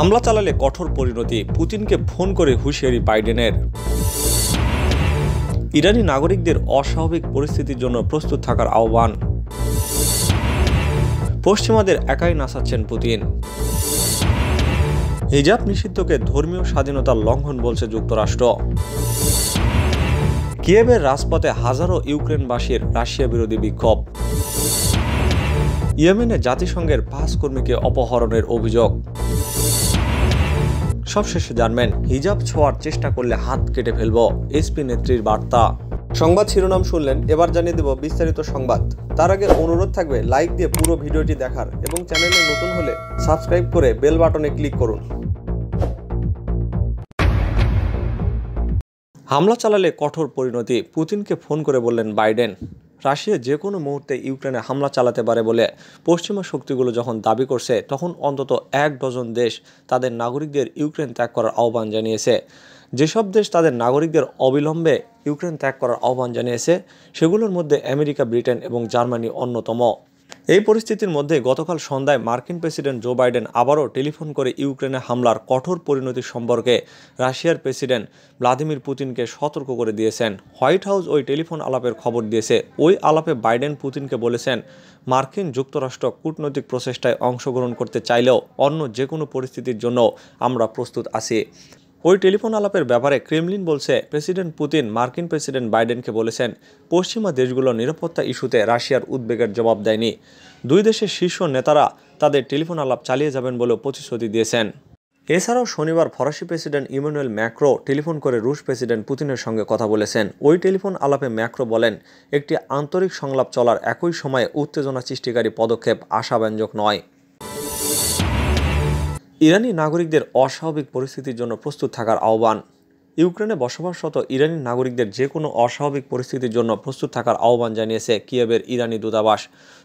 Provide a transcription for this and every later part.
হামলা চালালে কঠোর পরিণতি পুতিনকে ফোন করে হুঁশিয়ারি বাইডেনের ইরানি নাগরিকদের অস্বাভাবিক পরিস্থিতির জন্য প্রস্তুত থাকার আহ্বান পশ্চিমাদের একাই নাচাচ্ছেন পুতিন হিজাব নিষিদ্ধকে ধর্মীয় স্বাধীনতার লঙ্ঘন বলছে যুক্তরাষ্ট্র কিয়েভের রাজপথে হাজারো ইউক্রেনবাসীর রাশিয়া বিরোধী বিক্ষোভ ইয়েমেনে জাতিসংঘের পাঁচ কর্মীকে অপহরণের অভিযোগ সবশেষে জানবেন হিজাব ছোঁয়ার চেষ্টা করলে হাত কেটে ফেলব এসপি নেত্রীর বার্তা সংবাদ শিরোনাম শুনলেন এবার জানিয়ে দেব বিস্তারিত সংবাদ তার আগে অনুরোধ থাকবে লাইক দিয়ে পুরো ভিডিওটি দেখার এবং চ্যানেলে নতুন হলে সাবস্ক্রাইব করে বেল বাটনে ক্লিক করুন হামলা চালালে কঠোর পরিণতি পুতিনকে ফোন করে বললেন বাইডেন রাশিয়া যে কোনো মুহূর্তে ইউক্রেনে হামলা চালাতে পারে বলে পশ্চিমা শক্তিগুলো যখন দাবি করছে তখন অন্তত এক ডজন দেশ তাদের নাগরিকদের ইউক্রেন ত্যাগ করার আহ্বান জানিয়েছে যেসব দেশ তাদের নাগরিকদের অবিলম্বে ইউক্রেন ত্যাগ করার আহ্বান জানিয়েছে সেগুলোর মধ্যে আমেরিকা ব্রিটেন এবং জার্মানি অন্যতম এই পরিস্থিতির মধ্যে গতকাল সন্ধ্যায় মার্কিন প্রেসিডেন্ট জো বাইডেন আবারও টেলিফোন করে ইউক্রেনে হামলার কঠোর পরিণতি সম্পর্কে রাশিয়ার প্রেসিডেন্ট ভ্লাদিমির পুতিনকে সতর্ক করে দিয়েছেন হোয়াইট হাউস ওই টেলিফোন আলাপের খবর দিয়েছে ওই আলাপে বাইডেন পুতিনকে বলেছেন মার্কিন যুক্তরাষ্ট্র কূটনৈতিক প্রচেষ্টায় অংশগ্রহণ করতে চাইলেও অন্য যে কোনো পরিস্থিতির জন্য আমরা প্রস্তুত আছি ওই টেলিফোন আলাপের ব্যাপারে ক্রেমলিন বলছে প্রেসিডেন্ট পুতিন মার্কিন প্রেসিডেন্ট বাইডেনকে বলেছেন পশ্চিমা দেশগুলো নিরাপত্তা ইস্যুতে রাশিয়ার উদ্বেগের জবাব দেয়নি দুই দেশের শীর্ষ নেতারা তাদের টেলিফোন আলাপ চালিয়ে যাবেন বলেও প্রতিশ্রুতি দিয়েছেন এছাড়াও শনিবার ফরাসি প্রেসিডেন্ট ইমানুয়েল ম্যাক্রো টেলিফোন করে রুশ প্রেসিডেন্ট পুতিনের সঙ্গে কথা বলেছেন ওই টেলিফোন আলাপে ম্যাক্রো বলেন একটি আন্তরিক সংলাপ চলার একই সময়ে উত্তেজনা সৃষ্টিকারী পদক্ষেপ আশাব্যঞ্জক নয় ইরানি নাগরিকদের অস্বাভাবিক পরিস্থিতির জন্য প্রস্তুত থাকার আহ্বান ইউক্রেনে বসবাসরত ইরানি নাগরিকদের যে কোনো অস্বাভাবিক পরিস্থিতির জন্য প্রস্তুত থাকার আহ্বান জানিয়েছে কিয়েবের ইরানি দূতাবাস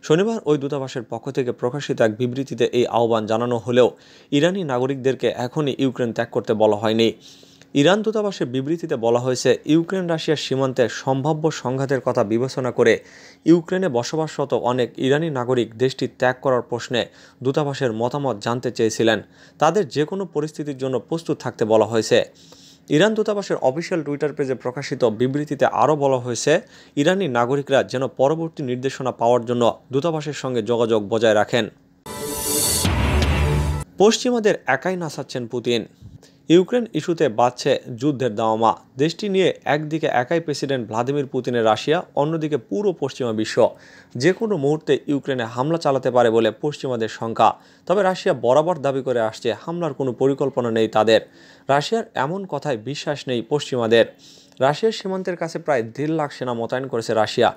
শনিবার ওই দূতাবাসের পক্ষ থেকে প্রকাশিত এক বিবৃতিতে এই আহ্বান জানানো হলেও ইরানি নাগরিকদেরকে এখনই ইউক্রেন ত্যাগ করতে বলা হয়নি ইরান দূতাবাসের বিবৃতিতে বলা হয়েছে ইউক্রেন রাশিয়ার সীমান্তে সম্ভাব্য সংঘাতের কথা বিবেচনা করে ইউক্রেনে বসবাসরত অনেক ইরানি নাগরিক দেশটি ত্যাগ করার প্রশ্নে দূতাবাসের মতামত জানতে চেয়েছিলেন তাদের যে কোনো পরিস্থিতির জন্য প্রস্তুত থাকতে বলা হয়েছে ইরান দূতাবাসের অফিসিয়াল টুইটার পেজে প্রকাশিত বিবৃতিতে আরও বলা হয়েছে ইরানি নাগরিকরা যেন পরবর্তী নির্দেশনা পাওয়ার জন্য দূতাবাসের সঙ্গে যোগাযোগ বজায় রাখেন পশ্চিমাদের একাই নাচাচ্ছেন পুতিন ইউক্রেন ইস্যুতে বাঁচছে যুদ্ধের দাওয়ামা দেশটি নিয়ে একদিকে একাই প্রেসিডেন্ট ভ্লাদিমির পুতিনের রাশিয়া অন্যদিকে পুরো পশ্চিমা বিশ্ব যে কোনো মুহূর্তে ইউক্রেনে হামলা চালাতে পারে বলে পশ্চিমাদের শঙ্কা তবে রাশিয়া বরাবর দাবি করে আসছে হামলার কোনো পরিকল্পনা নেই তাদের রাশিয়ার এমন কথায় বিশ্বাস নেই পশ্চিমাদের রাশিয়ার সীমান্তের কাছে প্রায় দেড় লাখ সেনা মোতায়েন করেছে রাশিয়া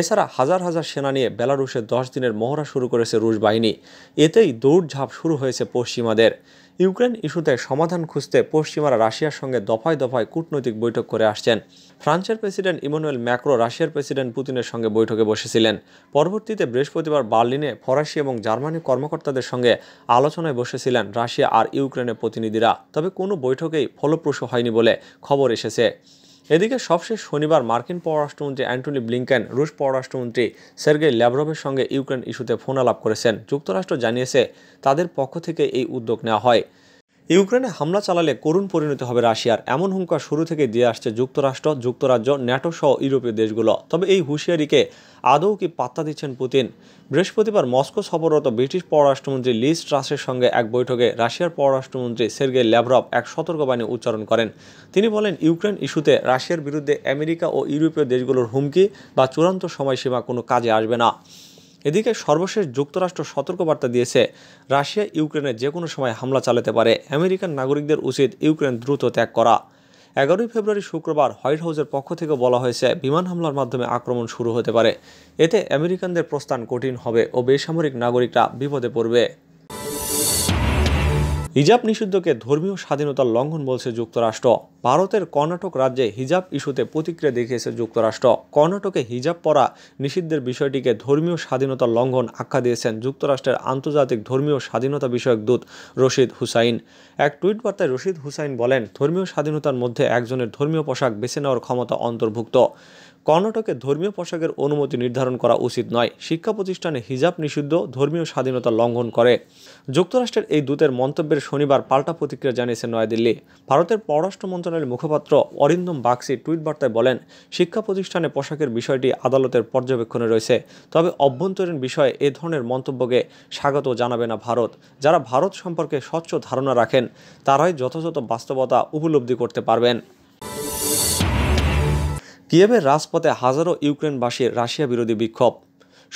এছাড়া হাজার হাজার সেনা নিয়ে বেলারুশে দশ দিনের মহড়া শুরু করেছে রুশ বাহিনী এতেই দৌড়ঝাঁপ শুরু হয়েছে পশ্চিমাদের ইউক্রেন ইস্যুতে সমাধান খুঁজতে পশ্চিমারা রাশিয়ার সঙ্গে দফায় দফায় কূটনৈতিক বৈঠক করে আসছেন ফ্রান্সের প্রেসিডেন্ট ইমানুয়েল ম্যাক্রো রাশিয়ার প্রেসিডেন্ট পুতিনের সঙ্গে বৈঠকে বসেছিলেন পরবর্তীতে বৃহস্পতিবার বার্লিনে ফরাসি এবং জার্মানি কর্মকর্তাদের সঙ্গে আলোচনায় বসেছিলেন রাশিয়া আর ইউক্রেনের প্রতিনিধিরা তবে কোনো বৈঠকেই ফলপ্রসূ হয়নি বলে খবর এসেছে এদিকে সবশেষ শনিবার মার্কিন পররাষ্ট্রমন্ত্রী অ্যান্টনি ব্লিংকেন রুশ পররাষ্ট্রমন্ত্রী সের্গেই ল্যাভরভের সঙ্গে ইউক্রেন ইস্যুতে ফোন আলাপ করেছেন যুক্তরাষ্ট্র জানিয়েছে তাদের পক্ষ থেকে এই উদ্যোগ নেওয়া হয় ইউক্রেনে হামলা চালালে করুণ পরিণতি হবে রাশিয়ার এমন হুঙ্কার শুরু থেকে দিয়ে আসছে যুক্তরাষ্ট্র যুক্তরাজ্য ন্যাটো সহ ইউরোপীয় দেশগুলো তবে এই হুঁশিয়ারিকে আদৌ কি পাত্তা দিচ্ছেন পুতিন বৃহস্পতিবার মস্কো সফররত ব্রিটিশ পররাষ্ট্রমন্ত্রী লিস ট্রাসের সঙ্গে এক বৈঠকে রাশিয়ার পররাষ্ট্রমন্ত্রী সের্গে ল্যাভরব এক সতর্কবাণী উচ্চারণ করেন তিনি বলেন ইউক্রেন ইস্যুতে রাশিয়ার বিরুদ্ধে আমেরিকা ও ইউরোপীয় দেশগুলোর হুমকি বা চূড়ান্ত সময়সীমা কোনো কাজে আসবে না এদিকে সর্বশেষ যুক্তরাষ্ট্র সতর্কবার্তা দিয়েছে রাশিয়া ইউক্রেনে যে কোনো সময় হামলা চালাতে পারে আমেরিকান নাগরিকদের উচিত ইউক্রেন দ্রুত ত্যাগ করা এগারোই ফেব্রুয়ারি শুক্রবার হোয়াইট হাউসের পক্ষ থেকে বলা হয়েছে বিমান হামলার মাধ্যমে আক্রমণ শুরু হতে পারে এতে আমেরিকানদের প্রস্থান কঠিন হবে ও বেসামরিক নাগরিকরা বিপদে পড়বে হিজাব নিষিদ্ধকে ধর্মীয় স্বাধীনতার লঙ্ঘন বলছে যুক্তরাষ্ট্র ভারতের কর্ণাটক রাজ্যে হিজাব ইস্যুতে প্রতিক্রিয়া দেখিয়েছে যুক্তরাষ্ট্র কর্ণাটকে হিজাব পরা নিষিদ্ধের বিষয়টিকে ধর্মীয় স্বাধীনতার লঙ্ঘন আখ্যা দিয়েছেন যুক্তরাষ্ট্রের আন্তর্জাতিক ধর্মীয় স্বাধীনতা বিষয়ক দূত রশিদ হুসাইন এক টুইট বার্তায় রশিদ হুসাইন বলেন ধর্মীয় স্বাধীনতার মধ্যে একজনের ধর্মীয় পোশাক বেছে নেওয়ার ক্ষমতা অন্তর্ভুক্ত কর্ণাটকে ধর্মীয় পোশাকের অনুমতি নির্ধারণ করা উচিত নয় শিক্ষা প্রতিষ্ঠানে হিজাব নিষিদ্ধ ধর্মীয় স্বাধীনতা লঙ্ঘন করে যুক্তরাষ্ট্রের এই দূতের মন্তব্যের শনিবার পাল্টা প্রতিক্রিয়া জানিয়েছে নয়াদিল্লি ভারতের পররাষ্ট্র মন্ত্রণালয়ের মুখপাত্র অরিন্দম বাগসি টুইট বার্তায় বলেন শিক্ষা প্রতিষ্ঠানে পোশাকের বিষয়টি আদালতের পর্যবেক্ষণে রয়েছে তবে অভ্যন্তরীণ বিষয়ে এ ধরনের মন্তব্যকে স্বাগত জানাবে না ভারত যারা ভারত সম্পর্কে স্বচ্ছ ধারণা রাখেন তারাই যথাযথ বাস্তবতা উপলব্ধি করতে পারবেন কিয়েভের রাজপথে হাজারো ইউক্রেনবাসী রাশিয়া বিরোধী বিক্ষোভ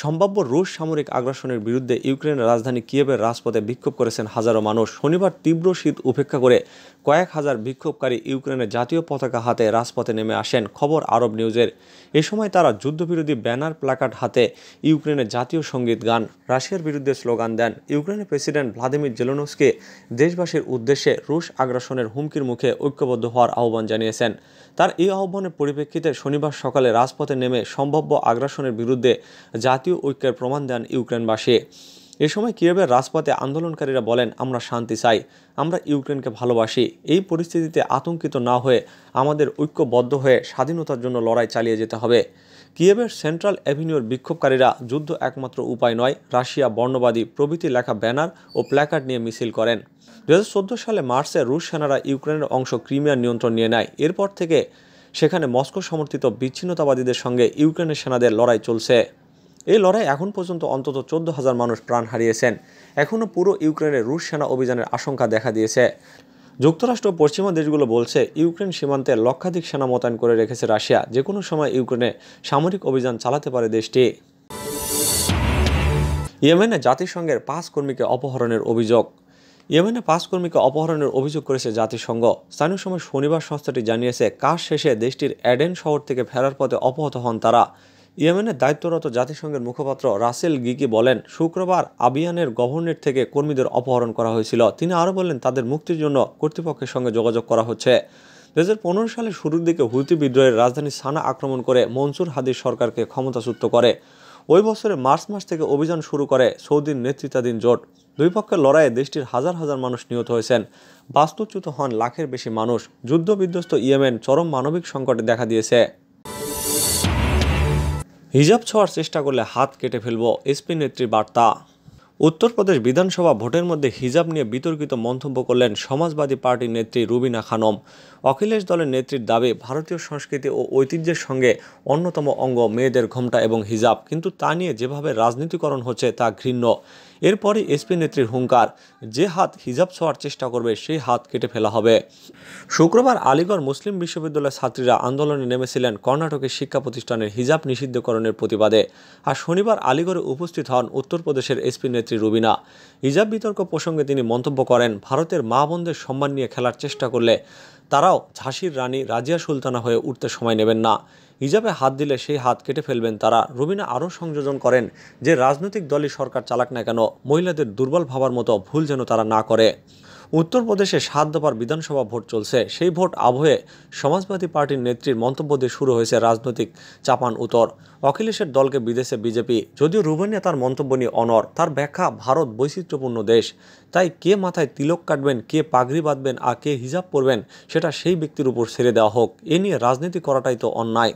সম্ভাব্য রুশ সামরিক আগ্রাসনের বিরুদ্ধে ইউক্রেনের রাজধানী কিয়েভের রাজপথে বিক্ষোভ করেছেন হাজারো মানুষ শনিবার তীব্র শীত উপেক্ষা করে কয়েক হাজার বিক্ষোভকারী ইউক্রেনের জাতীয় পতাকা হাতে রাজপথে নেমে আসেন খবর আরব নিউজের এ সময় তারা যুদ্ধবিরোধী ব্যানার প্লাকার্ড হাতে ইউক্রেনের জাতীয় সঙ্গীত গান রাশিয়ার বিরুদ্ধে স্লোগান দেন ইউক্রেনের প্রেসিডেন্ট ভ্লাদিমির জেলোনস্কে দেশবাসীর উদ্দেশ্যে রুশ আগ্রাসনের হুমকির মুখে ঐক্যবদ্ধ হওয়ার আহ্বান জানিয়েছেন তার এই আহ্বানের পরিপ্রেক্ষিতে শনিবার সকালে রাজপথে নেমে সম্ভাব্য আগ্রাসনের বিরুদ্ধে জাতীয় ঐক্যের প্রমাণ দেন ইউক্রেনবাসী এ সময় কিয়েভের রাজপথে আন্দোলনকারীরা বলেন আমরা শান্তি চাই আমরা ইউক্রেনকে ভালোবাসি এই পরিস্থিতিতে আতঙ্কিত না হয়ে আমাদের ঐক্যবদ্ধ হয়ে স্বাধীনতার জন্য লড়াই চালিয়ে যেতে হবে কিয়েভের সেন্ট্রাল অ্যাভিনিউর বিক্ষোভকারীরা যুদ্ধ একমাত্র উপায় নয় রাশিয়া বর্ণবাদী প্রভৃতি লেখা ব্যানার ও প্ল্যাকার্ড নিয়ে মিছিল করেন দু সালে মার্চে রুশ সেনারা ইউক্রেনের অংশ ক্রিমিয়ার নিয়ন্ত্রণ নিয়ে নেয় এরপর থেকে সেখানে মস্কো সমর্থিত বিচ্ছিন্নতাবাদীদের সঙ্গে ইউক্রেনের সেনাদের লড়াই চলছে এই লড়াই এখন পর্যন্ত অন্তত চোদ্দ হাজার মানুষ প্রাণ হারিয়েছেন এখনও পুরো ইউক্রেনে রুশ সেনা অভিযানের আশঙ্কা দেখা দিয়েছে যুক্তরাষ্ট্র পশ্চিমা দেশগুলো বলছে ইউক্রেন সীমান্তে লক্ষাধিক সেনা মোতায়েন করে রেখেছে রাশিয়া যে কোনো সময় ইউক্রেনে সামরিক অভিযান চালাতে পারে দেশটি ইয়েমেনে জাতিসংঘের পাঁচ কর্মীকে অপহরণের অভিযোগ ইয়েমেনে পাঁচ কর্মীকে অপহরণের অভিযোগ করেছে জাতিসংঘ স্থানীয় সময় শনিবার সংস্থাটি জানিয়েছে কাজ শেষে দেশটির অ্যাডেন শহর থেকে ফেরার পথে অপহত হন তারা ইয়েমেনের দায়িত্বরত জাতিসংঘের মুখপাত্র রাসেল গিকি বলেন শুক্রবার আবিয়ানের গভর্নর থেকে কর্মীদের অপহরণ করা হয়েছিল তিনি আরও বলেন তাদের মুক্তির জন্য কর্তৃপক্ষের সঙ্গে যোগাযোগ করা হচ্ছে দু হাজার সালের শুরুর দিকে হুতি বিদ্রোহের রাজধানী সানা আক্রমণ করে মনসুর হাদির সরকারকে ক্ষমতাচ্যুত করে ওই বছরে মার্চ মাস থেকে অভিযান শুরু করে সৌদির নেতৃত্বাধীন জোট দুই পক্ষের লড়াইয়ে দেশটির হাজার হাজার মানুষ নিহত হয়েছেন বাস্তুচ্যুত হন লাখের বেশি মানুষ যুদ্ধবিধ্বস্ত ইয়েমেন চরম মানবিক সংকটে দেখা দিয়েছে হিজাব ছোঁয়ার চেষ্টা করলে হাত কেটে ফেলব এসপি নেত্রী বার্তা উত্তরপ্রদেশ বিধানসভা ভোটের মধ্যে হিজাব নিয়ে বিতর্কিত মন্তব্য করলেন সমাজবাদী পার্টির নেত্রী রুবিনা খানম অখিলেশ দলের নেত্রীর দাবি ভারতীয় সংস্কৃতি ও ঐতিহ্যের সঙ্গে অন্যতম অঙ্গ মেয়েদের ঘোমটা এবং হিজাব কিন্তু তা নিয়ে যেভাবে রাজনীতিকরণ হচ্ছে তা ঘৃণ্য এরপরে এসপি নেত্রীর হুঙ্কার যে হাত হিজাব ছোঁয়ার চেষ্টা করবে সেই হাত কেটে ফেলা হবে শুক্রবার আলিগড় মুসলিম বিশ্ববিদ্যালয়ের ছাত্রীরা আন্দোলনে নেমেছিলেন কর্ণাটকের শিক্ষা প্রতিষ্ঠানের হিজাব নিষিদ্ধকরণের প্রতিবাদে আর শনিবার আলিগড়ে উপস্থিত হন উত্তরপ্রদেশের এসপি নেত্রী রুবিনা হিজাব বিতর্ক প্রসঙ্গে তিনি মন্তব্য করেন ভারতের মা বোনদের সম্মান নিয়ে খেলার চেষ্টা করলে তারাও ঝাঁসির রানী রাজিয়া সুলতানা হয়ে উঠতে সময় নেবেন না হিজাবে হাত দিলে সেই হাত কেটে ফেলবেন তারা রুবিনা আরও সংযোজন করেন যে রাজনৈতিক দলই সরকার চালাক না কেন মহিলাদের দুর্বল ভাবার মতো ভুল যেন তারা না করে উত্তরপ্রদেশে সাত দফার বিধানসভা ভোট চলছে সেই ভোট আবহে সমাজবাদী পার্টির নেত্রীর মন্তব্য দিয়ে শুরু হয়েছে রাজনৈতিক চাপান উত্তর অখিলেশের দলকে বিদেশে বিজেপি যদিও রুবেনিয়া তার মন্তব্য নিয়ে অনর তার ব্যাখ্যা ভারত বৈচিত্র্যপূর্ণ দেশ তাই কে মাথায় তিলক কাটবেন কে পাগড়ি বাঁধবেন আর কে হিজাব পরবেন সেটা সেই ব্যক্তির উপর ছেড়ে দেওয়া হোক এ নিয়ে রাজনীতি করাটাই তো অন্যায়